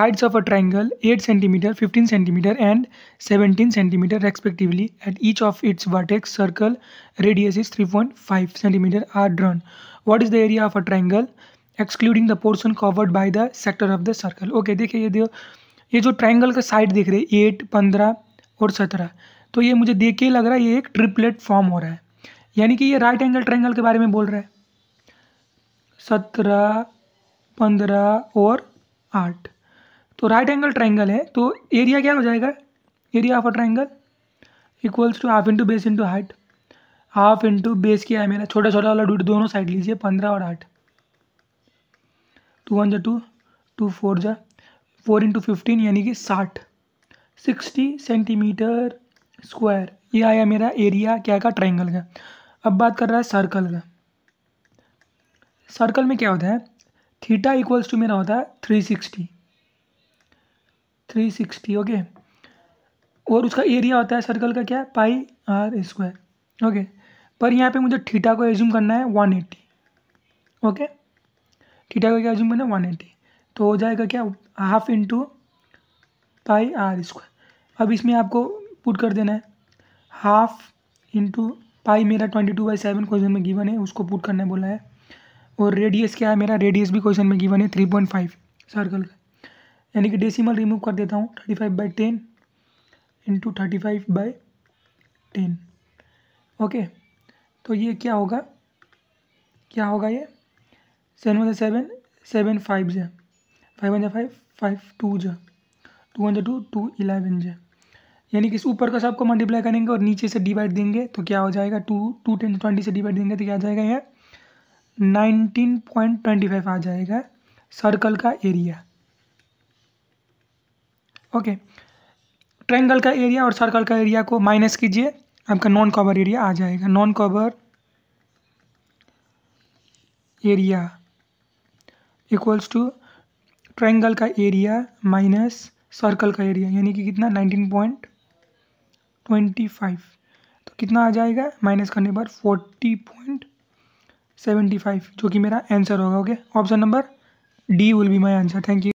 sides of a triangle 8 centimeter, 15 centimeter, and 17 centimeter respectively at each of its vertex circle radius is 3.5 centimeter are drawn what is the area of a triangle excluding the portion covered by the sector of the circle okay देखिए ये ये जो triangle का side देख रहे हैं eight पंद्रह और सत्रह तो ये मुझे देख के लग रहा है ये एक ट्रिपलेट फॉर्म हो रहा है यानी कि ये राइट एंगल ट्राइंगल के बारे में बोल रहा है सत्रह पंद्रह और आठ तो राइट एंगल ट्राइंगल है तो एरिया क्या हो जाएगा area of a triangle equals to half into base into height half into base क्या है मेरा छोटा छोटा वाला डूट दोनों साइड लीजिए पंद्रह और आठ टू वन जा टू टू फोर जा फोर इंटू फिफ्टीन यानी कि साठ सिक्सटी सेंटीमीटर स्क्वायर ये आया मेरा एरिया क्या का ट्राइंगल का अब बात कर रहा है सर्कल का सर्कल में क्या होता है थीटा इक्वल्स टू मेरा होता है three sixty three sixty okay और उसका एरिया होता है सर्कल का क्या पाई आर स्क्वायर ओके पर यहाँ पे मुझे थीटा को एज्यूम करना है वन एट्टी ओके थीटा को क्या एज्यूम करना है वन एट्टी तो हो जाएगा क्या half into pi r square अब इसमें आपको पुट कर देना है हाफ इंटू पाई मेरा twenty two by seven question में गिवन है उसको पुट करने बोला है और रेडियस क्या है मेरा रेडियस भी क्वेश्चन में गिवन है थ्री पॉइंट फाइव सर्कल का यानी कि डेसिमल रिमूव कर देता हूँ thirty five by ten into thirty five by ten okay तो ये क्या होगा क्या होगा ये seven one seven seven five J five one J five five two J two one J two two eleven J यानी कि इस ऊपर का सबको मल्टीप्लाई करेंगे और नीचे से डिवाइड देंगे तो क्या हो जाएगा टू टू टेन ट्वेंटी से डिवाइड देंगे तो क्या आ जाएगा ये नाइनटीन पॉइंट ट्वेंटी फाइव आ जाएगा सर्कल का एरिया ओके ट्रायंगल का एरिया और सर्कल का एरिया को माइनस कीजिए आपका नॉन कवर एरिया आ जाएगा non cover area equals to triangle का एरिया माइनस सर्कल का एरिया यानी कि कितना नाइनटीन पॉइंट ट्वेंटी फाइव तो कितना आ जाएगा माइनस करने पर फोर्टी पॉइंट सेवेंटी फाइव जो कि मेरा आंसर होगा okay option number D will be my answer thank you